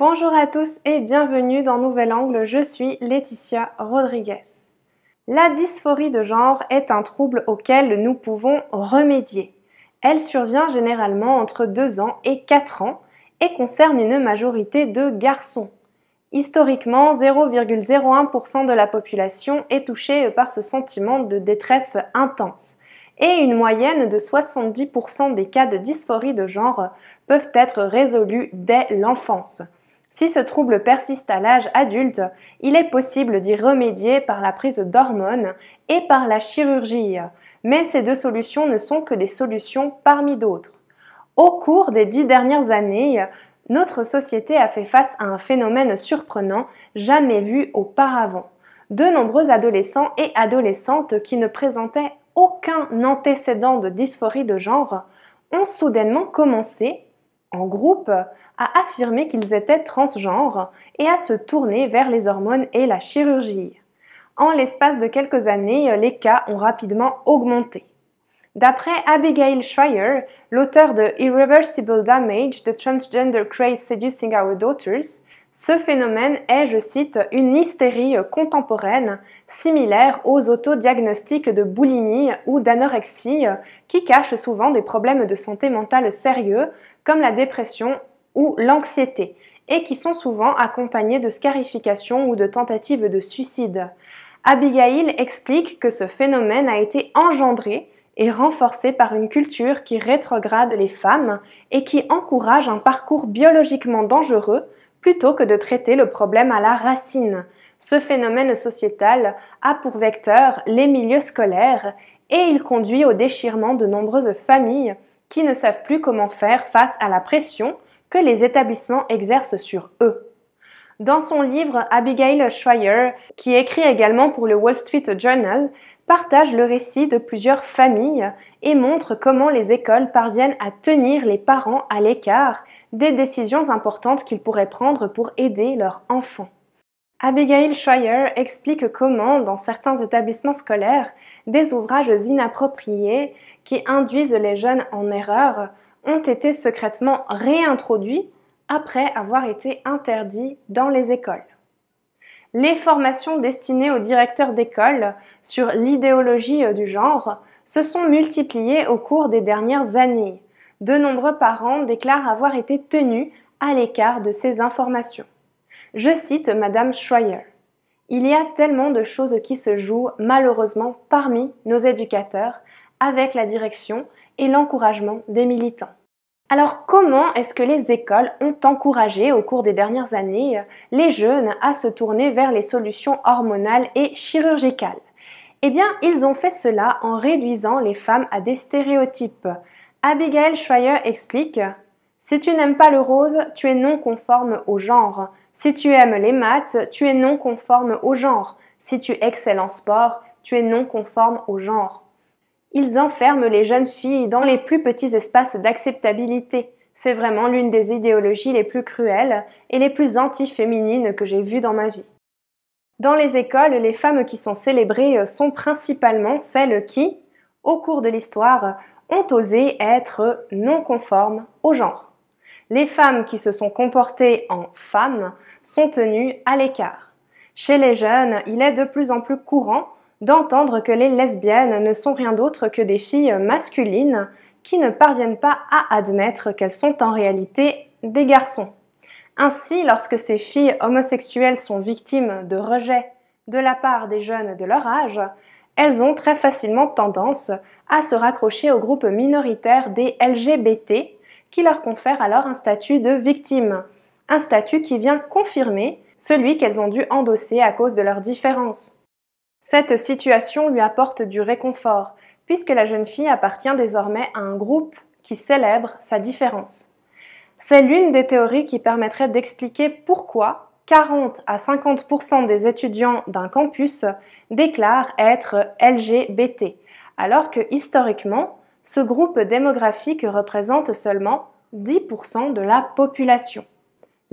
Bonjour à tous et bienvenue dans Nouvel Angle, je suis Laetitia Rodriguez. La dysphorie de genre est un trouble auquel nous pouvons remédier. Elle survient généralement entre 2 ans et 4 ans et concerne une majorité de garçons. Historiquement, 0,01% de la population est touchée par ce sentiment de détresse intense et une moyenne de 70% des cas de dysphorie de genre peuvent être résolus dès l'enfance. Si ce trouble persiste à l'âge adulte, il est possible d'y remédier par la prise d'hormones et par la chirurgie, mais ces deux solutions ne sont que des solutions parmi d'autres. Au cours des dix dernières années, notre société a fait face à un phénomène surprenant jamais vu auparavant. De nombreux adolescents et adolescentes qui ne présentaient aucun antécédent de dysphorie de genre ont soudainement commencé en groupe à affirmer qu'ils étaient transgenres et à se tourner vers les hormones et la chirurgie. En l'espace de quelques années, les cas ont rapidement augmenté. D'après Abigail Schreier, l'auteur de Irreversible Damage, The Transgender Craze Seducing Our Daughters, ce phénomène est, je cite, une hystérie contemporaine similaire aux autodiagnostics de boulimie ou d'anorexie qui cachent souvent des problèmes de santé mentale sérieux comme la dépression ou l'anxiété, et qui sont souvent accompagnées de scarifications ou de tentatives de suicide. Abigail explique que ce phénomène a été engendré et renforcé par une culture qui rétrograde les femmes et qui encourage un parcours biologiquement dangereux plutôt que de traiter le problème à la racine. Ce phénomène sociétal a pour vecteur les milieux scolaires et il conduit au déchirement de nombreuses familles qui ne savent plus comment faire face à la pression que les établissements exercent sur eux. Dans son livre, Abigail Schreier, qui écrit également pour le Wall Street Journal, partage le récit de plusieurs familles et montre comment les écoles parviennent à tenir les parents à l'écart des décisions importantes qu'ils pourraient prendre pour aider leurs enfants. Abigail Schreier explique comment, dans certains établissements scolaires, des ouvrages inappropriés qui induisent les jeunes en erreur ont été secrètement réintroduits après avoir été interdits dans les écoles. Les formations destinées aux directeurs d'école sur l'idéologie du genre se sont multipliées au cours des dernières années. De nombreux parents déclarent avoir été tenus à l'écart de ces informations. Je cite Madame Schreier. Il y a tellement de choses qui se jouent malheureusement parmi nos éducateurs avec la direction et l'encouragement des militants. Alors comment est-ce que les écoles ont encouragé au cours des dernières années les jeunes à se tourner vers les solutions hormonales et chirurgicales Eh bien, ils ont fait cela en réduisant les femmes à des stéréotypes. Abigail Schreier explique Si tu n'aimes pas le rose, tu es non conforme au genre. Si tu aimes les maths, tu es non conforme au genre. Si tu excelles en sport, tu es non conforme au genre. Ils enferment les jeunes filles dans les plus petits espaces d'acceptabilité. C'est vraiment l'une des idéologies les plus cruelles et les plus anti-féminines que j'ai vues dans ma vie. Dans les écoles, les femmes qui sont célébrées euh, sont principalement celles qui, au cours de l'histoire, ont osé être non conformes au genre les femmes qui se sont comportées en femmes sont tenues à l'écart. Chez les jeunes, il est de plus en plus courant d'entendre que les lesbiennes ne sont rien d'autre que des filles masculines qui ne parviennent pas à admettre qu'elles sont en réalité des garçons. Ainsi, lorsque ces filles homosexuelles sont victimes de rejet de la part des jeunes de leur âge, elles ont très facilement tendance à se raccrocher au groupe minoritaire des LGBT qui leur confère alors un statut de victime, un statut qui vient confirmer celui qu'elles ont dû endosser à cause de leur différence. Cette situation lui apporte du réconfort, puisque la jeune fille appartient désormais à un groupe qui célèbre sa différence. C'est l'une des théories qui permettrait d'expliquer pourquoi 40 à 50% des étudiants d'un campus déclarent être LGBT, alors que historiquement, ce groupe démographique représente seulement 10% de la population.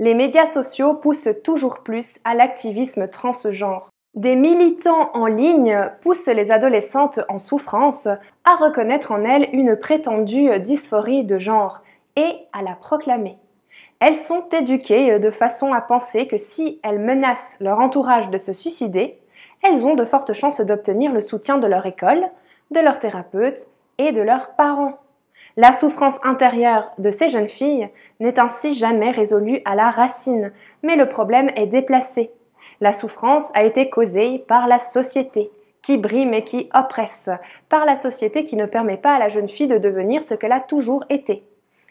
Les médias sociaux poussent toujours plus à l'activisme transgenre. Des militants en ligne poussent les adolescentes en souffrance à reconnaître en elles une prétendue dysphorie de genre et à la proclamer. Elles sont éduquées de façon à penser que si elles menacent leur entourage de se suicider, elles ont de fortes chances d'obtenir le soutien de leur école, de leur thérapeute et de leurs parents. La souffrance intérieure de ces jeunes filles n'est ainsi jamais résolue à la racine, mais le problème est déplacé. La souffrance a été causée par la société, qui brime et qui oppresse, par la société qui ne permet pas à la jeune fille de devenir ce qu'elle a toujours été.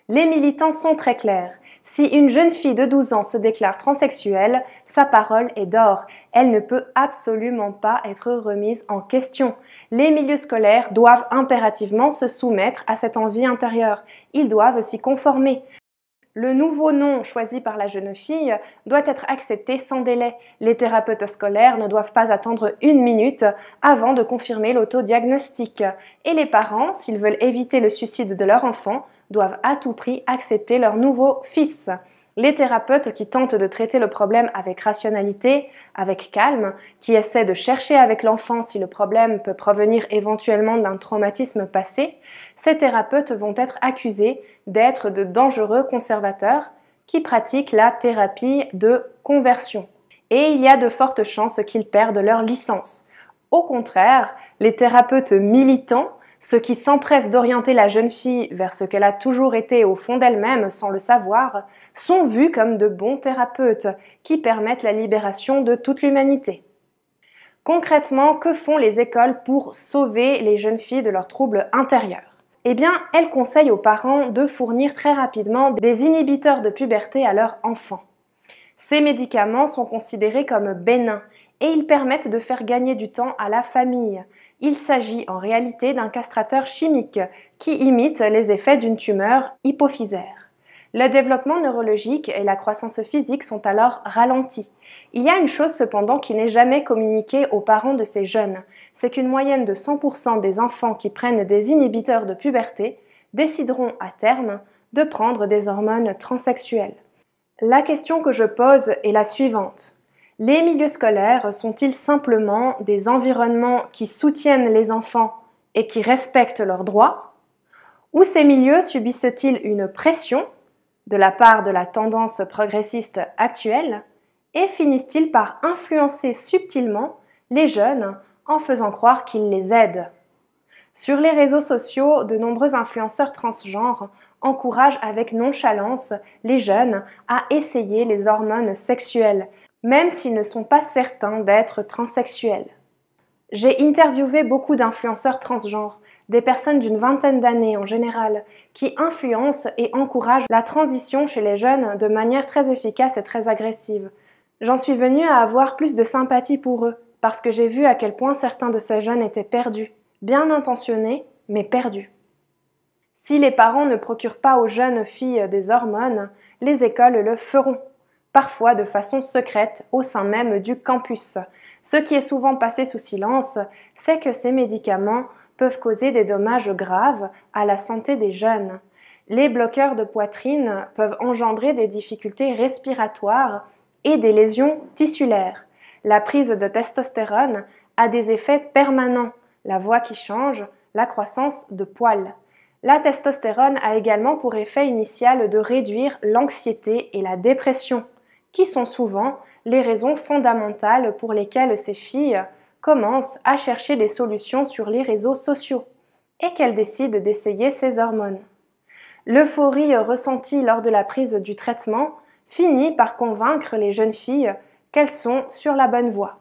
Les militants sont très clairs, si une jeune fille de 12 ans se déclare transsexuelle, sa parole est d'or. Elle ne peut absolument pas être remise en question. Les milieux scolaires doivent impérativement se soumettre à cette envie intérieure. Ils doivent s'y conformer. Le nouveau nom choisi par la jeune fille doit être accepté sans délai. Les thérapeutes scolaires ne doivent pas attendre une minute avant de confirmer l'autodiagnostic. Et les parents, s'ils veulent éviter le suicide de leur enfant, doivent à tout prix accepter leur nouveau fils. Les thérapeutes qui tentent de traiter le problème avec rationalité, avec calme, qui essaient de chercher avec l'enfant si le problème peut provenir éventuellement d'un traumatisme passé, ces thérapeutes vont être accusés d'être de dangereux conservateurs qui pratiquent la thérapie de conversion. Et il y a de fortes chances qu'ils perdent leur licence. Au contraire, les thérapeutes militants ceux qui s'empressent d'orienter la jeune fille vers ce qu'elle a toujours été au fond d'elle-même sans le savoir sont vus comme de bons thérapeutes qui permettent la libération de toute l'humanité. Concrètement, que font les écoles pour sauver les jeunes filles de leurs troubles intérieurs eh bien, elles conseillent aux parents de fournir très rapidement des inhibiteurs de puberté à leurs enfants. Ces médicaments sont considérés comme bénins et ils permettent de faire gagner du temps à la famille, il s'agit en réalité d'un castrateur chimique qui imite les effets d'une tumeur hypophysaire. Le développement neurologique et la croissance physique sont alors ralentis. Il y a une chose cependant qui n'est jamais communiquée aux parents de ces jeunes, c'est qu'une moyenne de 100% des enfants qui prennent des inhibiteurs de puberté décideront à terme de prendre des hormones transsexuelles. La question que je pose est la suivante. Les milieux scolaires sont-ils simplement des environnements qui soutiennent les enfants et qui respectent leurs droits Ou ces milieux subissent-ils une pression de la part de la tendance progressiste actuelle et finissent-ils par influencer subtilement les jeunes en faisant croire qu'ils les aident Sur les réseaux sociaux, de nombreux influenceurs transgenres encouragent avec nonchalance les jeunes à essayer les hormones sexuelles même s'ils ne sont pas certains d'être transsexuels. J'ai interviewé beaucoup d'influenceurs transgenres, des personnes d'une vingtaine d'années en général, qui influencent et encouragent la transition chez les jeunes de manière très efficace et très agressive. J'en suis venue à avoir plus de sympathie pour eux, parce que j'ai vu à quel point certains de ces jeunes étaient perdus, bien intentionnés, mais perdus. Si les parents ne procurent pas aux jeunes filles des hormones, les écoles le feront parfois de façon secrète au sein même du campus. Ce qui est souvent passé sous silence, c'est que ces médicaments peuvent causer des dommages graves à la santé des jeunes. Les bloqueurs de poitrine peuvent engendrer des difficultés respiratoires et des lésions tissulaires. La prise de testostérone a des effets permanents, la voix qui change, la croissance de poils. La testostérone a également pour effet initial de réduire l'anxiété et la dépression qui sont souvent les raisons fondamentales pour lesquelles ces filles commencent à chercher des solutions sur les réseaux sociaux et qu'elles décident d'essayer ces hormones. L'euphorie ressentie lors de la prise du traitement finit par convaincre les jeunes filles qu'elles sont sur la bonne voie.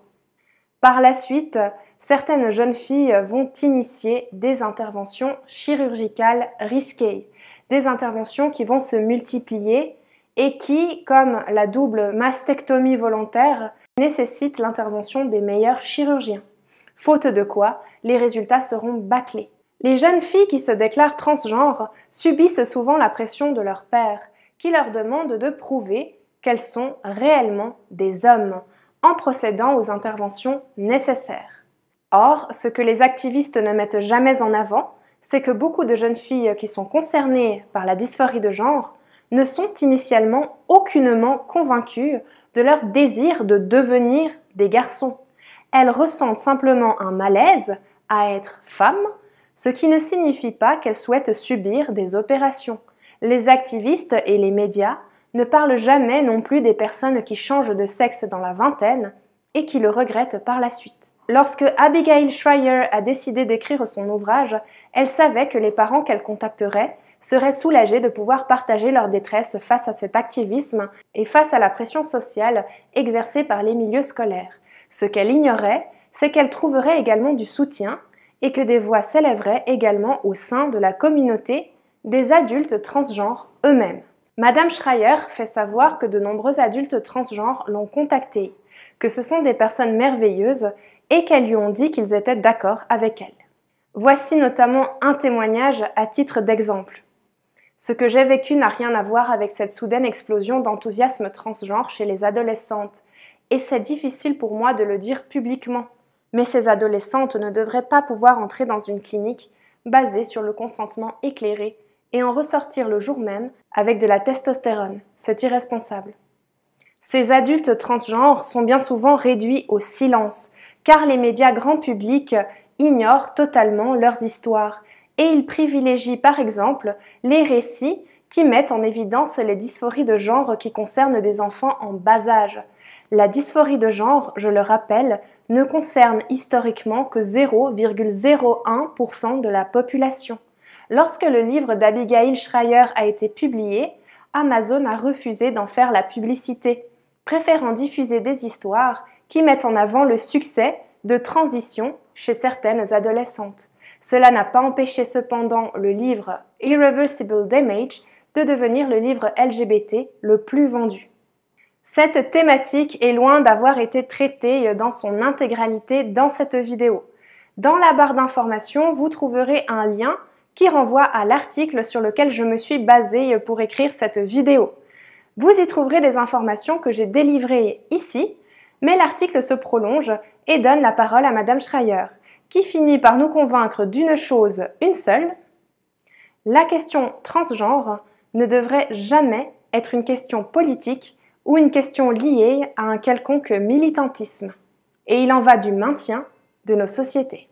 Par la suite, certaines jeunes filles vont initier des interventions chirurgicales risquées, des interventions qui vont se multiplier et qui, comme la double mastectomie volontaire, nécessite l'intervention des meilleurs chirurgiens. Faute de quoi, les résultats seront bâclés. Les jeunes filles qui se déclarent transgenres subissent souvent la pression de leur père, qui leur demande de prouver qu'elles sont réellement des hommes, en procédant aux interventions nécessaires. Or, ce que les activistes ne mettent jamais en avant, c'est que beaucoup de jeunes filles qui sont concernées par la dysphorie de genre ne sont initialement aucunement convaincues de leur désir de devenir des garçons. Elles ressentent simplement un malaise à être femmes, ce qui ne signifie pas qu'elles souhaitent subir des opérations. Les activistes et les médias ne parlent jamais non plus des personnes qui changent de sexe dans la vingtaine et qui le regrettent par la suite. Lorsque Abigail Schreier a décidé d'écrire son ouvrage, elle savait que les parents qu'elle contacterait seraient soulagés de pouvoir partager leur détresse face à cet activisme et face à la pression sociale exercée par les milieux scolaires. Ce qu'elle ignorait, c'est qu'elle trouverait également du soutien et que des voix s'élèveraient également au sein de la communauté des adultes transgenres eux-mêmes. Madame Schreier fait savoir que de nombreux adultes transgenres l'ont contactée, que ce sont des personnes merveilleuses et qu'elles lui ont dit qu'ils étaient d'accord avec elle. Voici notamment un témoignage à titre d'exemple. Ce que j'ai vécu n'a rien à voir avec cette soudaine explosion d'enthousiasme transgenre chez les adolescentes, et c'est difficile pour moi de le dire publiquement. Mais ces adolescentes ne devraient pas pouvoir entrer dans une clinique basée sur le consentement éclairé et en ressortir le jour même avec de la testostérone. C'est irresponsable. Ces adultes transgenres sont bien souvent réduits au silence, car les médias grand public ignorent totalement leurs histoires et il privilégie par exemple les récits qui mettent en évidence les dysphories de genre qui concernent des enfants en bas âge. La dysphorie de genre, je le rappelle, ne concerne historiquement que 0,01% de la population. Lorsque le livre d'Abigail Schreier a été publié, Amazon a refusé d'en faire la publicité, préférant diffuser des histoires qui mettent en avant le succès de transition chez certaines adolescentes. Cela n'a pas empêché cependant le livre Irreversible Damage de devenir le livre LGBT le plus vendu. Cette thématique est loin d'avoir été traitée dans son intégralité dans cette vidéo. Dans la barre d'informations, vous trouverez un lien qui renvoie à l'article sur lequel je me suis basée pour écrire cette vidéo. Vous y trouverez des informations que j'ai délivrées ici, mais l'article se prolonge et donne la parole à Madame Schreier qui finit par nous convaincre d'une chose, une seule, la question transgenre ne devrait jamais être une question politique ou une question liée à un quelconque militantisme. Et il en va du maintien de nos sociétés.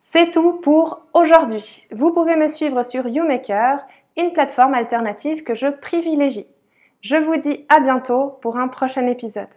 C'est tout pour aujourd'hui. Vous pouvez me suivre sur YouMaker, une plateforme alternative que je privilégie. Je vous dis à bientôt pour un prochain épisode.